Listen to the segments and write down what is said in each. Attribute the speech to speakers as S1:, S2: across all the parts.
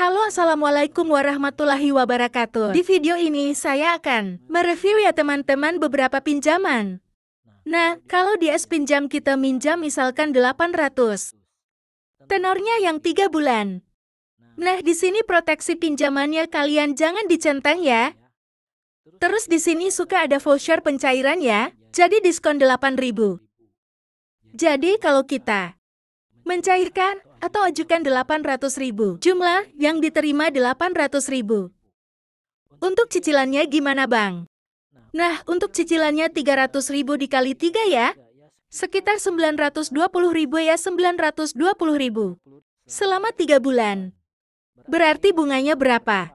S1: Halo Assalamualaikum warahmatullahi wabarakatuh Di video ini saya akan mereview ya teman-teman beberapa pinjaman Nah, kalau di S pinjam kita minjam misalkan 800 Tenornya yang 3 bulan Nah, di sini proteksi pinjamannya kalian jangan dicentang ya Terus di sini suka ada voucher pencairan ya Jadi diskon 8000 Jadi kalau kita mencairkan atau ajukan 800.000. Jumlah yang diterima 800.000. Untuk cicilannya gimana, Bang? Nah, untuk cicilannya 300.000 dikali 3 ya. Sekitar 920.000 ya, 920.000. Selama 3 bulan. Berarti bunganya berapa?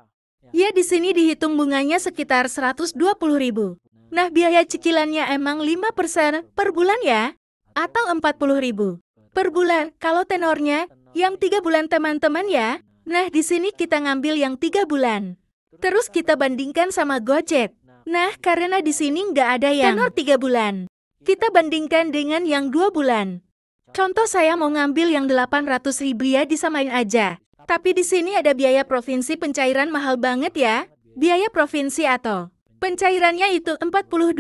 S1: Ya, di sini dihitung bunganya sekitar 120.000. Nah, biaya cicilannya emang 5% per bulan ya? Atau 40.000 per bulan. Kalau tenornya, yang tiga bulan teman-teman ya. Nah, di sini kita ngambil yang tiga bulan. Terus kita bandingkan sama Gojek. Nah. nah, karena di sini nggak ada yang tenor tiga bulan. Kita bandingkan dengan yang dua bulan. Contoh saya mau ngambil yang 800 ribu ya disamain aja. Tapi di sini ada biaya provinsi pencairan mahal banget ya. Biaya provinsi atau Pencairannya itu 42.400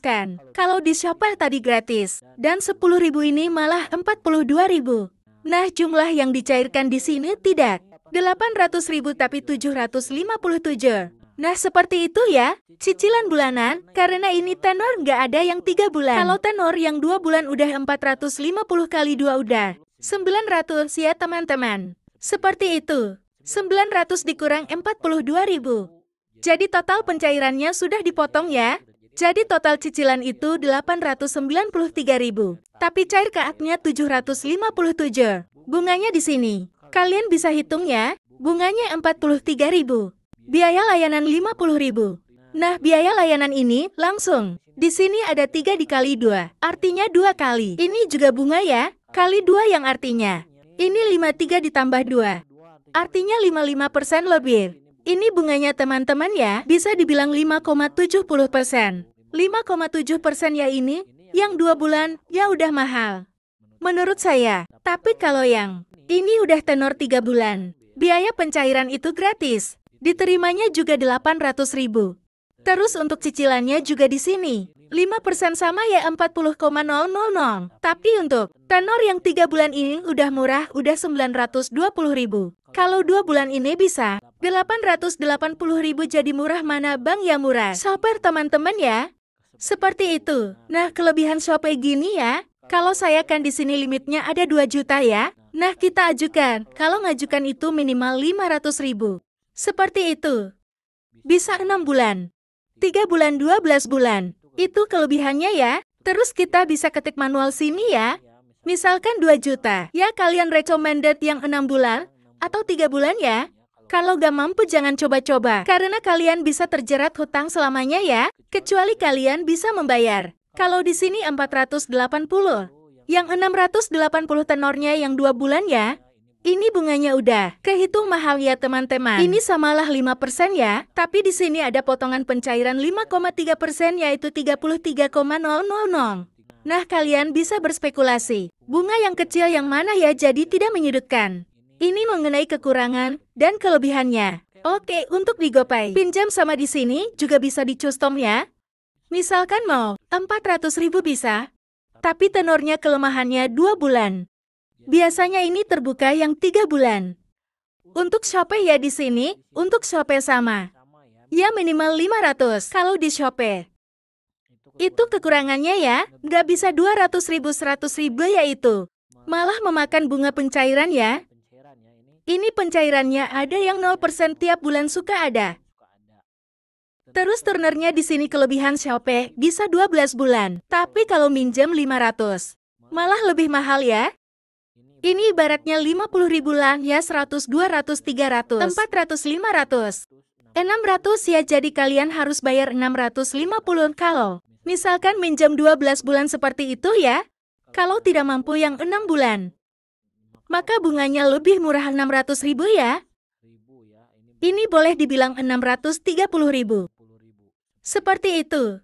S1: kan. Kalau di Shopee tadi gratis. Dan 10.000 ini malah 42.000. Nah jumlah yang dicairkan di sini tidak. 800.000 tapi 757. Nah seperti itu ya, cicilan bulanan, karena ini tenor nggak ada yang 3 bulan. Kalau tenor yang 2 bulan udah 450 kali 2 udah, 900 ya teman-teman. Seperti itu, 900 dikurang dua ribu. Jadi total pencairannya sudah dipotong ya? Jadi total cicilan itu 893.000, tapi cair ke aknya 757. Bunganya di sini. Kalian bisa hitung ya, bunganya 43.000. Biaya layanan 50.000. Nah, biaya layanan ini langsung. Di sini ada 3 dikali 2, artinya 2 kali. Ini juga bunga ya, kali 2 yang artinya. Ini 53 ditambah 2, artinya 55% lebih. Ini bunganya teman-teman ya, bisa dibilang 5,70 persen. 5,7 persen ya ini, yang dua bulan, ya udah mahal. Menurut saya, tapi kalau yang ini udah tenor tiga bulan, biaya pencairan itu gratis. Diterimanya juga 800 ribu. Terus untuk cicilannya juga di sini. 5% sama ya 40,000. Tapi untuk tenor yang tiga bulan ini udah murah, udah 920 ribu. Kalau dua bulan ini bisa 880 ribu jadi murah mana bang ya murah. Shopper teman-teman ya. Seperti itu. Nah, kelebihan Shopee gini ya. Kalau saya kan di sini limitnya ada 2 juta ya. Nah, kita ajukan. Kalau ngajukan itu minimal 500 ribu. Seperti itu. Bisa 6 bulan. 3 bulan 12 bulan. Itu kelebihannya ya. Terus kita bisa ketik manual sini ya. Misalkan 2 juta. Ya, kalian recommended yang 6 bulan atau 3 bulan ya. Kalau gak mampu jangan coba-coba, karena kalian bisa terjerat hutang selamanya ya, kecuali kalian bisa membayar. Kalau di sini 480, yang 680 tenornya yang dua bulan ya. Ini bunganya udah, kehitung mahal ya teman-teman. Ini samalah 5% ya, tapi di sini ada potongan pencairan 5,3% yaitu 33,000. Nah, kalian bisa berspekulasi. Bunga yang kecil yang mana ya jadi tidak menyudutkan. Ini mengenai kekurangan dan kelebihannya. Oke, untuk di GoPay, pinjam sama di sini juga bisa di custom ya. Misalkan mau 400 ribu bisa, tapi tenornya kelemahannya 2 bulan. Biasanya ini terbuka yang 3 bulan. Untuk Shopee ya di sini, untuk Shopee sama. Ya minimal 500 kalau di Shopee. Itu kekurangannya ya, nggak bisa 200 ribu 100 ribu ya itu. Malah memakan bunga pencairan ya. Ini pencairannya ada yang 0% tiap bulan suka ada. Terus turnernya di sini kelebihan Shopee bisa 12 bulan. Tapi kalau minjem 500, malah lebih mahal ya. Ini ibaratnya 50 ribu lah ya 100, 200, 300, 400, 500. 600 ya jadi kalian harus bayar 650 kalau misalkan minjem 12 bulan seperti itu ya. Kalau tidak mampu yang 6 bulan maka bunganya lebih murah 600 ribu ya. Ini boleh dibilang 630 ribu. Seperti itu.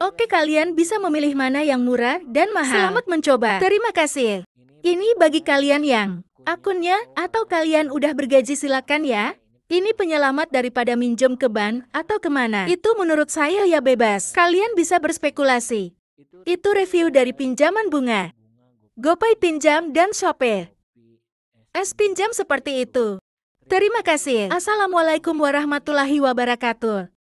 S1: Oke kalian bisa memilih mana yang murah dan mahal. Selamat mencoba. Terima kasih. Ini bagi kalian yang akunnya atau kalian udah bergaji silakan ya. Ini penyelamat daripada minjem ke bank atau kemana. Itu menurut saya ya bebas. Kalian bisa berspekulasi. Itu review dari pinjaman bunga. Gopay Pinjam dan Shopee. Es pinjam seperti itu. Terima kasih. Assalamualaikum warahmatullahi wabarakatuh.